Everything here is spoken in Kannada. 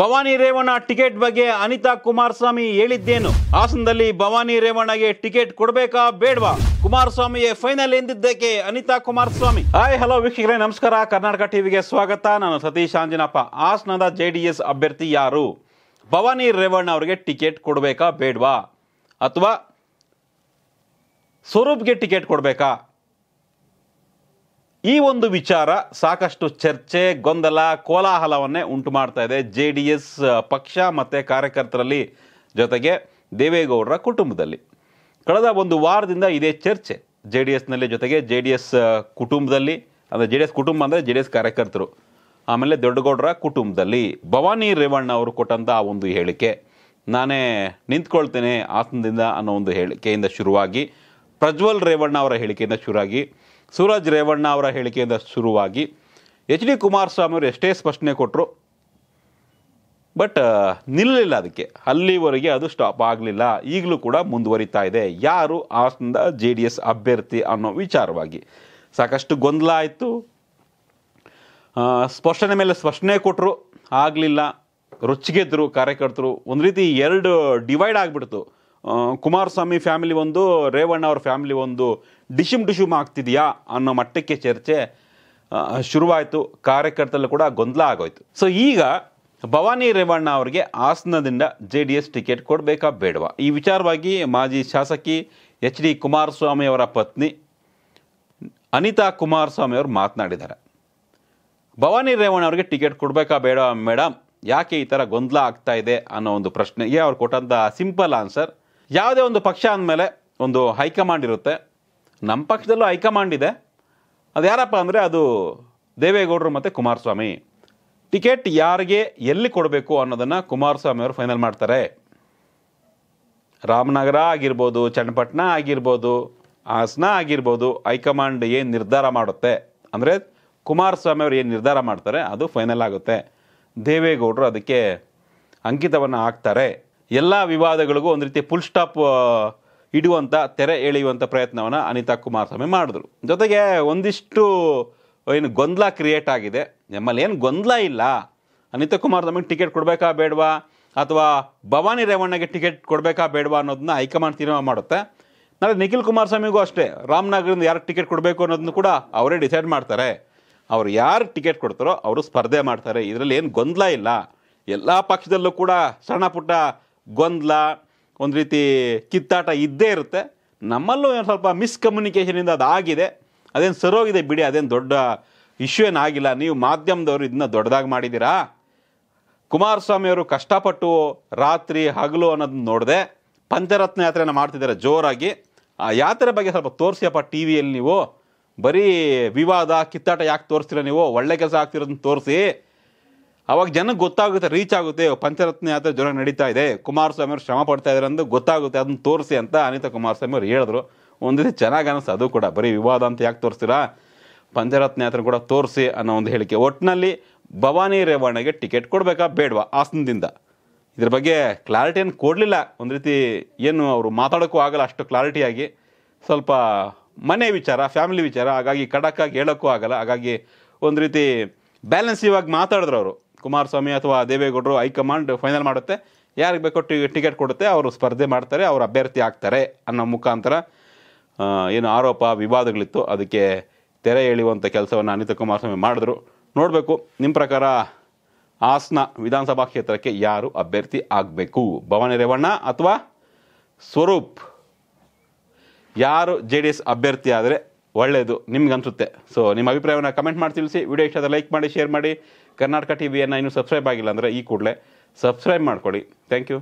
ಭವಾನಿ ರೇವಣ್ಣ ಟಿಕೆಟ್ ಬಗ್ಗೆ ಅನಿತಾ ಕುಮಾರಸ್ವಾಮಿ ಹೇಳಿದ್ದೇನು ಹಾಸನದಲ್ಲಿ ಭವಾನಿ ರೇವಣ್ಣಗೆ ಟಿಕೆಟ್ ಕೊಡಬೇಕಾ ಬೇಡವಾ ಕುಮಾರಸ್ವಾಮಿಯೇ ಫೈನಲ್ ಎಂದಿದ್ದಕ್ಕೆ ಅನಿತಾ ಕುಮಾರಸ್ವಾಮಿ ಹಾಯ್ ಹಲೋ ವೀಕ್ಷಕರೇ ನಮಸ್ಕಾರ ಕರ್ನಾಟಕ ಟಿವಿಗೆ ಸ್ವಾಗತ ನಾನು ಸತೀಶ್ ಆಂಜನಪ್ಪ ಹಾಸನದ ಜೆ ಡಿ ಎಸ್ ಅಭ್ಯರ್ಥಿ ಯಾರು ಭವಾನಿ ರೇವಣ್ಣ ಅವರಿಗೆ ಟಿಕೆಟ್ ಕೊಡಬೇಕಾ ಬೇಡವಾ ಅಥವಾ ಸ್ವರೂಪ್ಗೆ ಟಿಕೆಟ್ ಕೊಡಬೇಕಾ ಈ ಒಂದು ವಿಚಾರ ಸಾಕಷ್ಟು ಚರ್ಚೆ ಗೊಂದಲ ಕೋಲಾಹಲವನ್ನೇ ಉಂಟು ಮಾಡ್ತಾ ಇದೆ ಜೆ ಡಿ ಎಸ್ ಪಕ್ಷ ಮತ್ತು ಕಾರ್ಯಕರ್ತರಲ್ಲಿ ಜೊತೆಗೆ ದೇವೇಗೌಡರ ಕುಟುಂಬದಲ್ಲಿ ಕಳೆದ ಒಂದು ವಾರದಿಂದ ಇದೇ ಚರ್ಚೆ ಜೆ ಡಿ ಎಸ್ನಲ್ಲಿ ಜೊತೆಗೆ ಜೆ ಡಿ ಎಸ್ ಕುಟುಂಬದಲ್ಲಿ ಅಂದರೆ ಜೆ ಡಿ ಎಸ್ ಕುಟುಂಬ ಅಂದರೆ ಜೆ ಡಿ ಎಸ್ ಕಾರ್ಯಕರ್ತರು ಆಮೇಲೆ ದೊಡ್ಡಗೌಡರ ಕುಟುಂಬದಲ್ಲಿ ಭವಾನಿ ರೇವಣ್ಣ ಅವರು ಕೊಟ್ಟಂಥ ಆ ಒಂದು ಹೇಳಿಕೆ ನಾನೇ ನಿಂತ್ಕೊಳ್ತೇನೆ ಹಾಸನದಿಂದ ಅನ್ನೋ ಒಂದು ಹೇಳಿಕೆಯಿಂದ ಶುರುವಾಗಿ ಪ್ರಜ್ವಲ್ ರೇವಣ್ಣ ಅವರ ಹೇಳಿಕೆಯಿಂದ ಶುರುವಾಗಿ ಸೂರಜ್ ರೇವಣ್ಣ ಅವರ ಹೇಳಿಕೆಯಿಂದ ಶುರುವಾಗಿ ಎಚ್ ಡಿ ಕುಮಾರಸ್ವಾಮಿ ಅವರು ಎಷ್ಟೇ ಸ್ಪಷ್ಟನೆ ಕೊಟ್ಟರು ಬಟ್ ನಿಲ್ಲಲಿಲ್ಲ ಅದಕ್ಕೆ ಅಲ್ಲಿವರೆಗೆ ಅದು ಸ್ಟಾಪ್ ಆಗಲಿಲ್ಲ ಈಗಲೂ ಕೂಡ ಮುಂದುವರಿತಾ ಇದೆ ಯಾರು ಆಸನದ ಜೆ ಡಿ ಎಸ್ ಅಭ್ಯರ್ಥಿ ಅನ್ನೋ ವಿಚಾರವಾಗಿ ಸಾಕಷ್ಟು ಗೊಂದಲ ಆಯಿತು ಸ್ಪಷ್ಟನೆ ಮೇಲೆ ಸ್ಪಷ್ಟನೆ ಕೊಟ್ಟರು ಆಗಲಿಲ್ಲ ರೊಚ್ಚಿಗೆದ್ದರು ಕಾರ್ಯಕರ್ತರು ಒಂದು ರೀತಿ ಎರಡು ಡಿವೈಡ್ ಆಗಿಬಿಡ್ತು ಕುಮಾರಸ್ವಾಮಿ ಫ್ಯಾಮಿಲಿ ಒಂದು ರೇವಣ್ಣ ಅವ್ರ ಫ್ಯಾಮಿಲಿ ಒಂದು ಡಿಶುಮ್ ಡಿಶುಮ್ ಆಗ್ತಿದೆಯಾ ಅನ್ನೋ ಮಟ್ಟಕ್ಕೆ ಚರ್ಚೆ ಶುರುವಾಯಿತು ಕಾರ್ಯಕರ್ತರಲ್ಲೂ ಕೂಡ ಗೊಂದಲ ಆಗೋಯ್ತು ಸೊ ಈಗ ಭವಾನಿ ರೇವಣ್ಣ ಅವರಿಗೆ ಹಾಸನದಿಂದ ಜೆ ಡಿ ಎಸ್ ಟಿಕೆಟ್ ಕೊಡಬೇಕಾ ಬೇಡವಾ ಈ ವಿಚಾರವಾಗಿ ಮಾಜಿ ಶಾಸಕಿ ಎಚ್ ಡಿ ಕುಮಾರಸ್ವಾಮಿ ಅವರ ಪತ್ನಿ ಅನಿತಾ ಕುಮಾರಸ್ವಾಮಿ ಅವರು ಮಾತನಾಡಿದ್ದಾರೆ ಭವಾನಿ ರೇವಣ್ಣ ಅವರಿಗೆ ಟಿಕೆಟ್ ಕೊಡಬೇಕಾ ಬೇಡ ಮೇಡಮ್ ಯಾಕೆ ಈ ಥರ ಗೊಂದಲ ಆಗ್ತಾ ಇದೆ ಅನ್ನೋ ಒಂದು ಪ್ರಶ್ನೆಗೆ ಅವ್ರು ಕೊಟ್ಟಂಥ ಸಿಂಪಲ್ ಆನ್ಸರ್ ಯಾವುದೇ ಒಂದು ಪಕ್ಷ ಅಂದಮೇಲೆ ಒಂದು ಹೈಕಮಾಂಡ್ ಇರುತ್ತೆ ನಮ್ಮ ಪಕ್ಷದಲ್ಲೂ ಹೈಕಮಾಂಡ್ ಇದೆ ಅದು ಯಾರಪ್ಪ ಅಂದರೆ ಅದು ದೇವೇಗೌಡರು ಮತ್ತು ಕುಮಾರಸ್ವಾಮಿ ಟಿಕೆಟ್ ಯಾರಿಗೆ ಎಲ್ಲಿ ಕೊಡಬೇಕು ಅನ್ನೋದನ್ನು ಕುಮಾರಸ್ವಾಮಿ ಅವರು ಫೈನಲ್ ಮಾಡ್ತಾರೆ ರಾಮನಗರ ಆಗಿರ್ಬೋದು ಚನ್ನಪಟ್ಟಣ ಆಗಿರ್ಬೋದು ಹಾಸನ ಆಗಿರ್ಬೋದು ಹೈಕಮಾಂಡ್ ಏನು ನಿರ್ಧಾರ ಮಾಡುತ್ತೆ ಅಂದರೆ ಕುಮಾರಸ್ವಾಮಿ ಅವರು ಏನು ನಿರ್ಧಾರ ಮಾಡ್ತಾರೆ ಅದು ಫೈನಲ್ ಆಗುತ್ತೆ ದೇವೇಗೌಡರು ಅದಕ್ಕೆ ಅಂಕಿತವನ್ನು ಹಾಕ್ತಾರೆ ಎಲ್ಲ ವಿವಾದಗಳಿಗೂ ಒಂದು ರೀತಿ ಫುಲ್ ಸ್ಟಾಪ್ ಇಡುವಂಥ ತೆರೆ ಎಳೆಯುವಂಥ ಪ್ರಯತ್ನವನ್ನು ಅನಿತಾ ಕುಮಾರಸ್ವಾಮಿ ಮಾಡಿದ್ರು ಜೊತೆಗೆ ಒಂದಿಷ್ಟು ಏನು ಗೊಂದಲ ಕ್ರಿಯೇಟ್ ಆಗಿದೆ ನಮ್ಮಲ್ಲಿ ಏನು ಗೊಂದಲ ಇಲ್ಲ ಅನಿತಾ ಕುಮಾರಸ್ವಾಮಿಗೆ ಟಿಕೆಟ್ ಕೊಡಬೇಕಾ ಬೇಡವಾ ಅಥವಾ ಭವಾನಿ ರೇವಣ್ಣಗೆ ಟಿಕೆಟ್ ಕೊಡಬೇಕಾ ಬೇಡವಾ ಅನ್ನೋದನ್ನ ಹೈಕಮಾಂಡ್ ತೀರ್ಮಾನ ಮಾಡುತ್ತೆ ನಾಳೆ ನಿಖಿಲ್ ಕುಮಾರಸ್ವಾಮಿಗೂ ಅಷ್ಟೇ ರಾಮನಗರದಿಂದ ಯಾರು ಟಿಕೆಟ್ ಕೊಡಬೇಕು ಅನ್ನೋದನ್ನು ಕೂಡ ಅವರೇ ಡಿಸೈಡ್ ಮಾಡ್ತಾರೆ ಅವ್ರು ಯಾರು ಟಿಕೆಟ್ ಕೊಡ್ತಾರೋ ಅವರು ಸ್ಪರ್ಧೆ ಮಾಡ್ತಾರೆ ಇದರಲ್ಲಿ ಏನು ಗೊಂದಲ ಇಲ್ಲ ಎಲ್ಲ ಪಕ್ಷದಲ್ಲೂ ಕೂಡ ಸಣ್ಣ ಪುಟ್ಟ ಗೊಂದಲ ಒಂದು ರೀತಿ ಕಿತ್ತಾಟ ಇದ್ದೇ ಇರುತ್ತೆ ನಮ್ಮಲ್ಲೂ ಒಂದು ಸ್ವಲ್ಪ ಮಿಸ್ಕಮ್ಯುನಿಕೇಷನಿಂದ ಅದಾಗಿದೆ ಅದೇನು ಸರೋಗಿದೆ ಬಿಡಿ ಅದೇನು ದೊಡ್ಡ ಇಶ್ಯೂ ಏನಾಗಿಲ್ಲ ನೀವು ಮಾಧ್ಯಮದವರು ಇದನ್ನ ದೊಡ್ಡದಾಗಿ ಮಾಡಿದ್ದೀರಾ ಕುಮಾರಸ್ವಾಮಿಯವರು ಕಷ್ಟಪಟ್ಟು ರಾತ್ರಿ ಹಗಲು ಅನ್ನೋದನ್ನ ನೋಡಿದೆ ಪಂಚರತ್ನ ಯಾತ್ರೆನ ಮಾಡ್ತಿದ್ದಾರೆ ಜೋರಾಗಿ ಆ ಯಾತ್ರೆ ಬಗ್ಗೆ ಸ್ವಲ್ಪ ತೋರಿಸಿಯಪ್ಪ ಟಿ ವಿಯಲ್ಲಿ ನೀವು ಬರೀ ವಿವಾದ ಕಿತ್ತಾಟ ಯಾಕೆ ತೋರಿಸ್ತೀರ ನೀವು ಒಳ್ಳೆ ಕೆಲಸ ಆಗ್ತಿರೋದನ್ನ ತೋರಿಸಿ ಅವಾಗ ಜನಕ್ಕೆ ಗೊತ್ತಾಗುತ್ತೆ ರೀಚ್ ಆಗುತ್ತೆ ಪಂಚರತ್ನ ಯಾತ್ರೆ ಜ್ವರ ನಡೀತಾ ಇದೆ ಕುಮಾರಸ್ವಾಮಿ ಅವರು ಶ್ರಮ ಪಡ್ತಾ ಇದಾರೆ ಅಂತ ಗೊತ್ತಾಗುತ್ತೆ ಅದನ್ನ ತೋರಿಸಿ ಅಂತ ಅನಿತಾ ಕುಮಾರಸ್ವಾಮಿ ಅವ್ರು ಹೇಳಿದ್ರು ಒಂದು ರೀತಿ ಚೆನ್ನಾಗಿ ಅನಿಸ್ತು ಅದು ಕೂಡ ಬರೀ ವಿವಾದ ಅಂತ ಯಾಕೆ ತೋರಿಸ್ತೀರಾ ಪಂಚರತ್ನ ಯಾತ್ರೆ ಕೂಡ ತೋರಿಸಿ ಅನ್ನೋ ಒಂದು ಹೇಳಿಕೆ ಒಟ್ಟಿನಲ್ಲಿ ಭವಾನಿ ರೇವಣ್ಣಗೆ ಟಿಕೆಟ್ ಕೊಡಬೇಕಾ ಬೇಡವಾ ಆಸನದಿಂದ ಇದ್ರ ಬಗ್ಗೆ ಕ್ಲಾರಿಟಿಯನ್ನು ಕೊಡಲಿಲ್ಲ ಒಂದು ರೀತಿ ಏನು ಅವರು ಮಾತಾಡೋಕ್ಕೂ ಆಗಲ್ಲ ಅಷ್ಟು ಕ್ಲಾರಿಟಿಯಾಗಿ ಸ್ವಲ್ಪ ಮನೆ ವಿಚಾರ ಫ್ಯಾಮಿಲಿ ವಿಚಾರ ಹಾಗಾಗಿ ಖಡಕ್ಕಾಗಿ ಹೇಳೋಕ್ಕೂ ಆಗಲ್ಲ ಹಾಗಾಗಿ ಒಂದು ರೀತಿ ಬ್ಯಾಲೆನ್ಸ್ ಇವಾಗ ಮಾತಾಡಿದ್ರು ಅವರು ಕುಮಾರಸ್ವಾಮಿ ಅಥವಾ ದೇವೇಗೌಡರು ಹೈಕಮಾಂಡ್ ಫೈನಲ್ ಮಾಡುತ್ತೆ ಯಾರಿಗೆ ಬೇಕೋ ಟಿ ಟಿಕೆಟ್ ಕೊಡುತ್ತೆ ಅವರು ಸ್ಪರ್ಧೆ ಮಾಡ್ತಾರೆ ಅವರು ಅಭ್ಯರ್ಥಿ ಆಗ್ತಾರೆ ಅನ್ನೋ ಮುಖಾಂತರ ಏನು ಆರೋಪ ವಿವಾದಗಳಿತ್ತು ಅದಕ್ಕೆ ತೆರೆ ಎಳೆಯುವಂಥ ಕೆಲಸವನ್ನು ಅನಿತಾ ಕುಮಾರಸ್ವಾಮಿ ಮಾಡಿದ್ರು ನೋಡಬೇಕು ನಿಮ್ಮ ಪ್ರಕಾರ ಹಾಸನ ವಿಧಾನಸಭಾ ಕ್ಷೇತ್ರಕ್ಕೆ ಯಾರು ಅಭ್ಯರ್ಥಿ ಆಗಬೇಕು ಭವಾನಿ ರೇವಣ್ಣ ಅಥವಾ ಸ್ವರೂಪ್ ಯಾರು ಜೆ ಡಿ ಎಸ್ ಅಭ್ಯರ್ಥಿ ಆದರೆ ಒಳ್ಳೆಯದು ನಿಮ್ಗೆ ಅನಿಸುತ್ತೆ ಸೊ ನಿಮ್ಮ ಅಭಿಪ್ರಾಯವನ್ನು ಕಮೆಂಟ್ ಮಾಡಿ ತಿಳಿಸಿ ವಿಡಿಯೋ ಇಷ್ಟ ಲೈಕ್ ಮಾಡಿ ಶೇರ್ ಮಾಡಿ ಕರ್ನಾಟಕ ಟಿ ವಿಯನ್ನು ಇನ್ನೂ ಸಬ್ಸ್ಕ್ರೈಬ್ ಆಗಿಲ್ಲ ಅಂದರೆ ಈ ಕೂಡಲೇ ಸಬ್ಸ್ಕ್ರೈಬ್ ಮಾಡ್ಕೊಳ್ಳಿ ಥ್ಯಾಂಕ್ ಯು